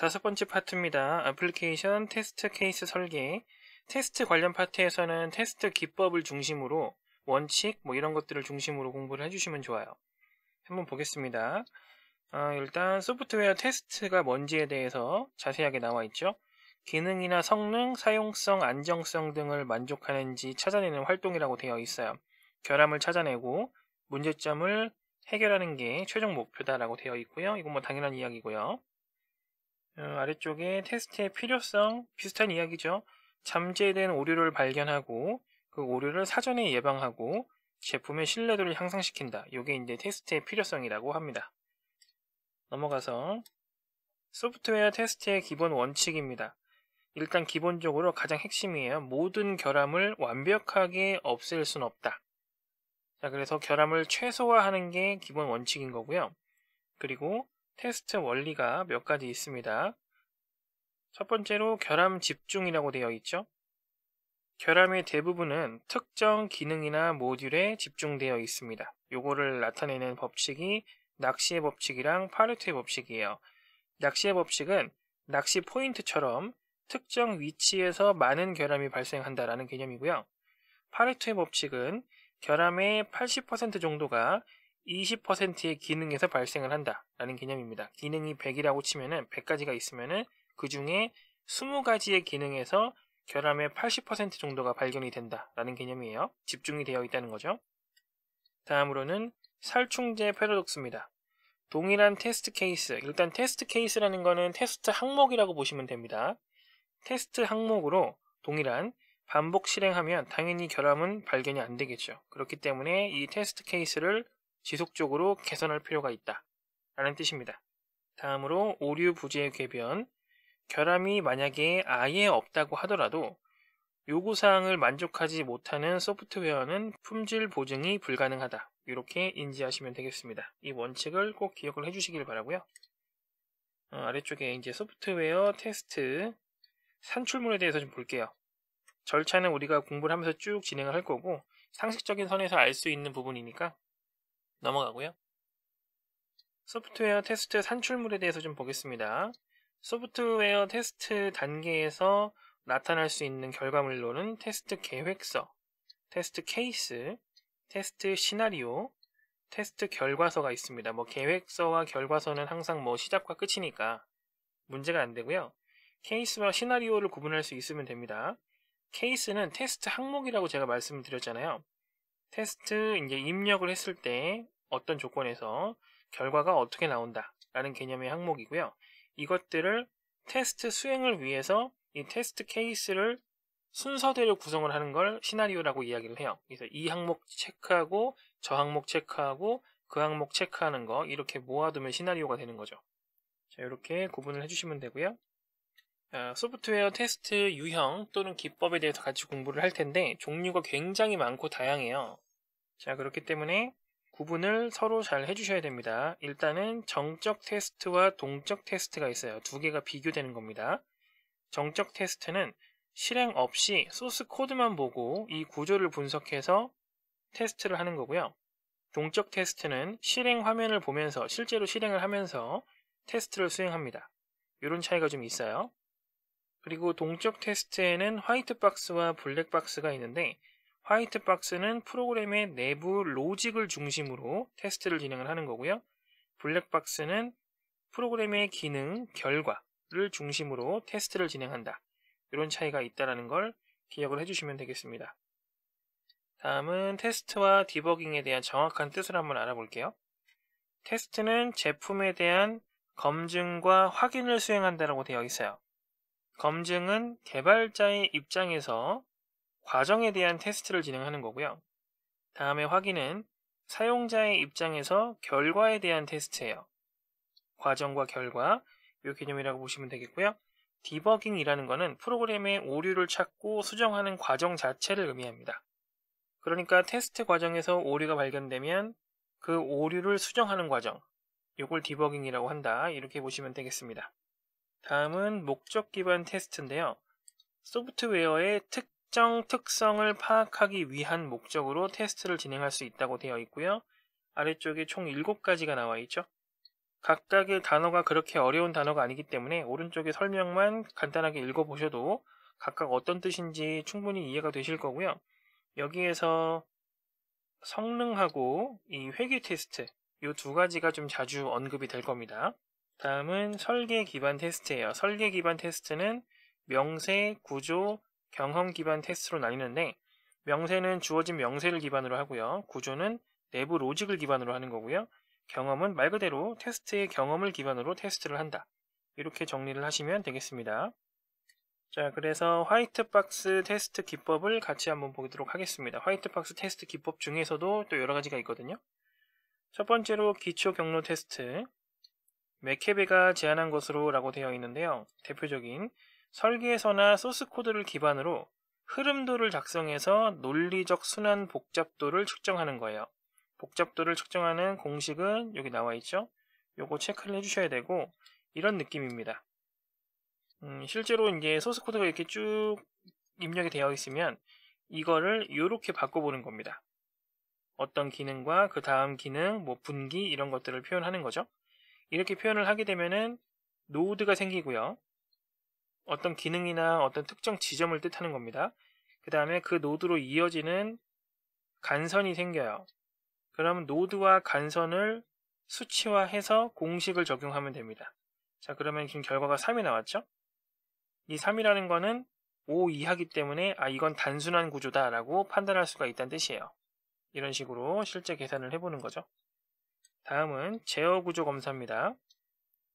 다섯 번째 파트입니다. 애플리케이션 테스트 케이스 설계. 테스트 관련 파트에서는 테스트 기법을 중심으로 원칙 뭐 이런 것들을 중심으로 공부를 해주시면 좋아요. 한번 보겠습니다. 아, 일단 소프트웨어 테스트가 뭔지에 대해서 자세하게 나와 있죠. 기능이나 성능, 사용성, 안정성 등을 만족하는지 찾아내는 활동이라고 되어 있어요. 결함을 찾아내고 문제점을 해결하는 게 최종 목표다라고 되어 있고요. 이건 뭐 당연한 이야기고요. 어, 아래쪽에 테스트의 필요성 비슷한 이야기죠. 잠재된 오류를 발견하고 그 오류를 사전에 예방하고 제품의 신뢰도를 향상시킨다. 이게 이제 테스트의 필요성이라고 합니다. 넘어가서 소프트웨어 테스트의 기본 원칙입니다. 일단 기본적으로 가장 핵심이에요. 모든 결함을 완벽하게 없앨 순 없다. 자, 그래서 결함을 최소화하는 게 기본 원칙인 거고요. 그리고 테스트 원리가 몇 가지 있습니다. 첫 번째로 결함 집중이라고 되어 있죠. 결함의 대부분은 특정 기능이나 모듈에 집중되어 있습니다. 요거를 나타내는 법칙이 낚시의 법칙이랑 파레토의 법칙이에요. 낚시의 법칙은 낚시 포인트처럼 특정 위치에서 많은 결함이 발생한다라는 개념이고요. 파레토의 법칙은 결함의 80% 정도가 20%의 기능에서 발생을 한다라는 개념입니다. 기능이 100이라고 치면은 100가지가 있으면은 그 중에 20가지의 기능에서 결함의 80% 정도가 발견이 된다라는 개념이에요. 집중이 되어 있다는 거죠. 다음으로는 살충제 패러독스입니다. 동일한 테스트 케이스, 일단 테스트 케이스라는 거는 테스트 항목이라고 보시면 됩니다. 테스트 항목으로 동일한 반복 실행하면 당연히 결함은 발견이 안 되겠죠. 그렇기 때문에 이 테스트 케이스를 지속적으로 개선할 필요가 있다. 라는 뜻입니다. 다음으로 오류 부재 궤변. 결함이 만약에 아예 없다고 하더라도 요구사항을 만족하지 못하는 소프트웨어는 품질 보증이 불가능하다. 이렇게 인지하시면 되겠습니다. 이 원칙을 꼭 기억을 해주시길 바라고요. 어, 아래쪽에 이제 소프트웨어 테스트 산출물에 대해서 좀 볼게요. 절차는 우리가 공부를 하면서 쭉 진행을 할 거고 상식적인 선에서 알 수 있는 부분이니까 넘어가고요. 소프트웨어 테스트 산출물에 대해서 좀 보겠습니다. 소프트웨어 테스트 단계에서 나타날 수 있는 결과물로는 테스트 계획서, 테스트 케이스, 테스트 시나리오, 테스트 결과서가 있습니다. 뭐 계획서와 결과서는 항상 뭐 시작과 끝이니까 문제가 안 되고요. 케이스와 시나리오를 구분할 수 있으면 됩니다. 케이스는 테스트 항목이라고 제가 말씀을 드렸잖아요. 테스트 이제 입력을 했을 때 어떤 조건에서 결과가 어떻게 나온다라는 개념의 항목이고요. 이것들을 테스트 수행을 위해서 이 테스트 케이스를 순서대로 구성을 하는 걸 시나리오라고 이야기를 해요. 그래서 이 항목 체크하고 저 항목 체크하고 그 항목 체크하는 거 이렇게 모아두면 시나리오가 되는 거죠. 자, 이렇게 구분을 해주시면 되고요. 어, 소프트웨어 테스트 유형 또는 기법에 대해서 같이 공부를 할 텐데 종류가 굉장히 많고 다양해요. 자 그렇기 때문에 구분을 서로 잘 해주셔야 됩니다. 일단은 정적 테스트와 동적 테스트가 있어요. 두 개가 비교되는 겁니다. 정적 테스트는 실행 없이 소스 코드만 보고 이 구조를 분석해서 테스트를 하는 거고요. 동적 테스트는 실행 화면을 보면서 실제로 실행을 하면서 테스트를 수행합니다. 이런 차이가 좀 있어요. 그리고 동적 테스트에는 화이트박스와 블랙박스가 있는데 화이트박스는 프로그램의 내부 로직을 중심으로 테스트를 진행을 하는 거고요. 블랙박스는 프로그램의 기능, 결과를 중심으로 테스트를 진행한다. 이런 차이가 있다는 라걸 기억을 해주시면 되겠습니다. 다음은 테스트와 디버깅에 대한 정확한 뜻을 한번 알아볼게요. 테스트는 제품에 대한 검증과 확인을 수행한다라고 되어 있어요. 검증은 개발자의 입장에서 과정에 대한 테스트를 진행하는 거고요. 다음에 확인은 사용자의 입장에서 결과에 대한 테스트예요. 과정과 결과, 이 개념이라고 보시면 되겠고요. 디버깅이라는 것은 프로그램의 오류를 찾고 수정하는 과정 자체를 의미합니다. 그러니까 테스트 과정에서 오류가 발견되면 그 오류를 수정하는 과정, 이걸 디버깅이라고 한다. 이렇게 보시면 되겠습니다. 다음은 목적 기반 테스트인데요. 소프트웨어의 특정 특성을 파악하기 위한 목적으로 테스트를 진행할 수 있다고 되어 있고요. 아래쪽에 총 7가지가 나와 있죠. 각각의 단어가 그렇게 어려운 단어가 아니기 때문에 오른쪽에 설명만 간단하게 읽어보셔도 각각 어떤 뜻인지 충분히 이해가 되실 거고요. 여기에서 성능하고 이회귀 테스트 이 두 가지가 좀 자주 언급이 될 겁니다. 다음은 설계 기반 테스트예요. 설계 기반 테스트는 명세, 구조, 경험 기반 테스트로 나뉘는데 명세는 주어진 명세를 기반으로 하고요. 구조는 내부 로직을 기반으로 하는 거고요. 경험은 말 그대로 테스트의 경험을 기반으로 테스트를 한다. 이렇게 정리를 하시면 되겠습니다. 자, 그래서 화이트박스 테스트 기법을 같이 한번 보도록 하겠습니다. 화이트박스 테스트 기법 중에서도 또 여러 가지가 있거든요. 첫 번째로 기초 경로 테스트. 맥케베가 제안한 것으로 라고 되어 있는데요. 대표적인 설계서나 소스 코드를 기반으로 흐름도를 작성해서 논리적 순환 복잡도를 측정하는 거예요. 복잡도를 측정하는 공식은 여기 나와 있죠. 요거 체크를 해주셔야 되고 이런 느낌입니다. 음, 실제로 이제 소스 코드가 이렇게 쭉 입력이 되어 있으면 이거를 이렇게 바꿔보는 겁니다. 어떤 기능과 그 다음 기능, 뭐 분기 이런 것들을 표현하는 거죠. 이렇게 표현을 하게 되면은 노드가 생기고요. 어떤 기능이나 어떤 특정 지점을 뜻하는 겁니다. 그 다음에 그 노드로 이어지는 간선이 생겨요. 그러면 노드와 간선을 수치화해서 공식을 적용하면 됩니다. 자, 그러면 지금 결과가 3이 나왔죠? 이 3이라는 거는 5 이하기 때문에 아 이건 단순한 구조다라고 판단할 수가 있다는 뜻이에요. 이런 식으로 실제 계산을 해보는 거죠. 다음은 제어 구조 검사입니다.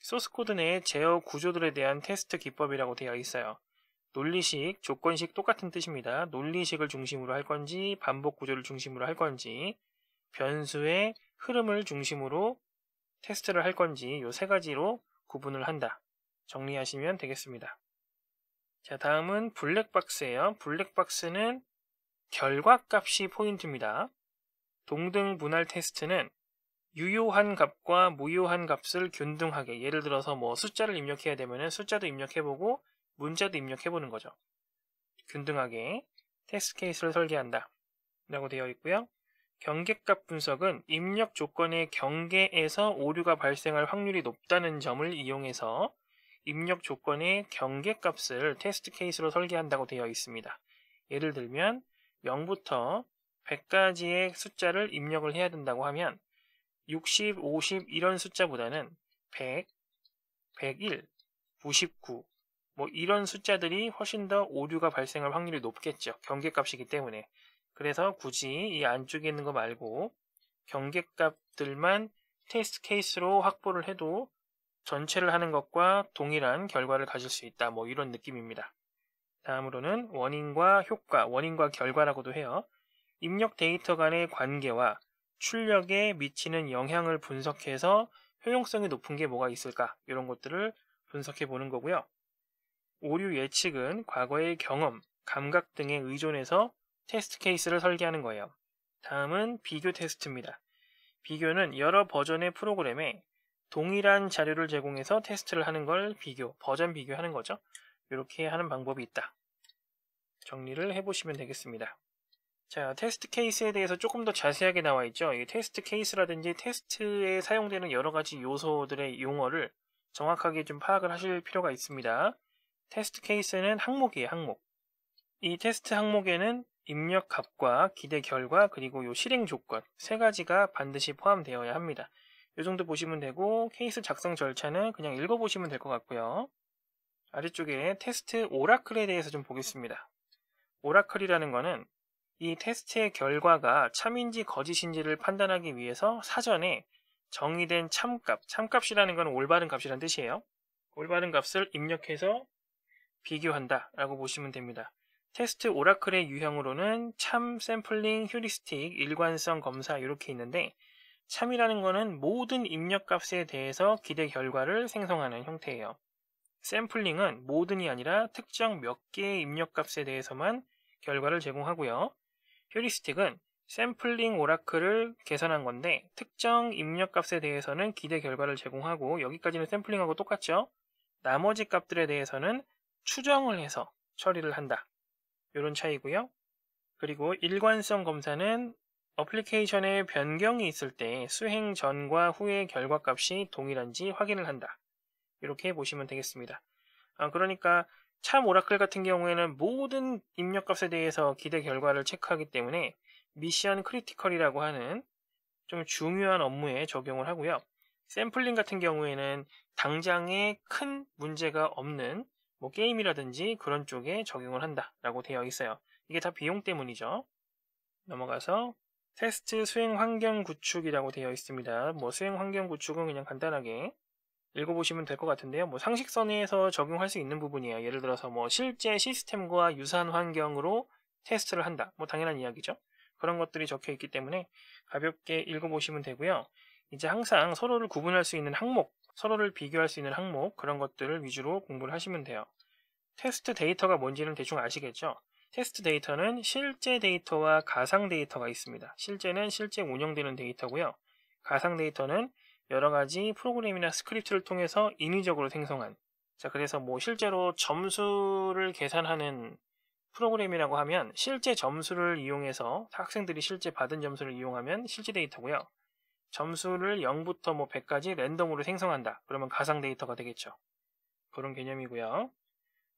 소스코드 내에 제어 구조들에 대한 테스트 기법이라고 되어 있어요. 논리식, 조건식 똑같은 뜻입니다. 논리식을 중심으로 할 건지 반복 구조를 중심으로 할 건지 변수의 흐름을 중심으로 테스트를 할 건지 이 세 가지로 구분을 한다. 정리하시면 되겠습니다. 자, 다음은 블랙박스예요. 블랙박스는 결과값이 포인트입니다. 동등 분할 테스트는 유효한 값과 무효한 값을 균등하게 예를 들어서 뭐 숫자를 입력해야 되면은 숫자도 입력해보고 문자도 입력해보는 거죠. 균등하게 테스트 케이스를 설계한다 라고 되어 있고요. 경계값 분석은 입력 조건의 경계에서 오류가 발생할 확률이 높다는 점을 이용해서 입력 조건의 경계값을 테스트 케이스로 설계한다고 되어 있습니다. 예를 들면 0부터 100까지의 숫자를 입력을 해야 된다고 하면 60, 50 이런 숫자보다는 100, 101, 99, 뭐 이런 숫자들이 훨씬 더 오류가 발생할 확률이 높겠죠. 경계값이기 때문에. 그래서 굳이 이 안쪽에 있는 거 말고 경계값들만 테스트 케이스로 확보를 해도 전체를 하는 것과 동일한 결과를 가질 수 있다. 뭐 이런 느낌입니다. 다음으로는 원인과 효과, 원인과 결과라고도 해요. 입력 데이터 간의 관계와 출력에 미치는 영향을 분석해서 효용성이 높은 게 뭐가 있을까 이런 것들을 분석해 보는 거고요. 오류 예측은 과거의 경험, 감각 등에 의존해서 테스트 케이스를 설계하는 거예요. 다음은 비교 테스트입니다. 비교는 여러 버전의 프로그램에 동일한 자료를 제공해서 테스트를 하는 걸 비교, 버전 비교하는 거죠. 이렇게 하는 방법이 있다. 정리를 해보시면 되겠습니다. 자, 테스트 케이스에 대해서 조금 더 자세하게 나와 있죠. 이 테스트 케이스라든지 테스트에 사용되는 여러 가지 요소들의 용어를 정확하게 좀 파악을 하실 필요가 있습니다. 테스트 케이스는 항목이에요, 항목. 이 테스트 항목에는 입력 값과 기대 결과 그리고 요 실행 조건 세 가지가 반드시 포함되어야 합니다. 이 정도 보시면 되고 케이스 작성 절차는 그냥 읽어보시면 될 것 같고요. 아래쪽에 테스트 오라클에 대해서 좀 보겠습니다. 오라클이라는 거는 이 테스트의 결과가 참인지 거짓인지를 판단하기 위해서 사전에 정의된 참값, 참값이라는 건 올바른 값이라는 뜻이에요. 올바른 값을 입력해서 비교한다 라고 보시면 됩니다. 테스트 오라클의 유형으로는 참 샘플링 휴리스틱 일관성 검사 이렇게 있는데 참이라는 것은 모든 입력값에 대해서 기대 결과를 생성하는 형태예요. 샘플링은 모든이 아니라 특정 몇 개의 입력값에 대해서만 결과를 제공하고요. 휴리스틱은 샘플링 오라클을 개선한 건데 특정 입력값에 대해서는 기대 결과를 제공하고 여기까지는 샘플링하고 똑같죠. 나머지 값들에 대해서는 추정을 해서 처리를 한다. 이런 차이고요. 그리고 일관성 검사는 어플리케이션에 변경이 있을 때 수행 전과 후의 결과값이 동일한지 확인을 한다. 이렇게 보시면 되겠습니다. 아, 그러니까 참 오라클 같은 경우에는 모든 입력값에 대해서 기대 결과를 체크하기 때문에 미션 크리티컬이라고 하는 좀 중요한 업무에 적용을 하고요. 샘플링 같은 경우에는 당장에 큰 문제가 없는 뭐 게임이라든지 그런 쪽에 적용을 한다라고 되어 있어요. 이게 다 비용 때문이죠. 넘어가서 테스트 수행 환경 구축이라고 되어 있습니다. 뭐 수행 환경 구축은 그냥 간단하게 읽어보시면 될 것 같은데요. 뭐 상식선에서 적용할 수 있는 부분이에요. 예를 들어서 뭐 실제 시스템과 유사한 환경으로 테스트를 한다. 뭐 당연한 이야기죠. 그런 것들이 적혀 있기 때문에 가볍게 읽어보시면 되고요. 이제 항상 서로를 구분할 수 있는 항목, 서로를 비교할 수 있는 항목 그런 것들을 위주로 공부를 하시면 돼요. 테스트 데이터가 뭔지는 대충 아시겠죠? 테스트 데이터는 실제 데이터와 가상 데이터가 있습니다. 실제는 실제 운영되는 데이터고요. 가상 데이터는 여러 가지 프로그램이나 스크립트를 통해서 인위적으로 생성한 자 그래서 뭐 실제로 점수를 계산하는 프로그램이라고 하면 실제 점수를 이용해서 학생들이 실제 받은 점수를 이용하면 실제 데이터고요. 점수를 0부터 뭐 100까지 랜덤으로 생성한다. 그러면 가상 데이터가 되겠죠. 그런 개념이고요.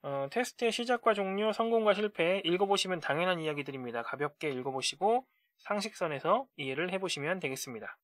어, 테스트의 시작과 종료, 성공과 실패 읽어보시면 당연한 이야기들입니다. 가볍게 읽어보시고 상식선에서 이해를 해보시면 되겠습니다.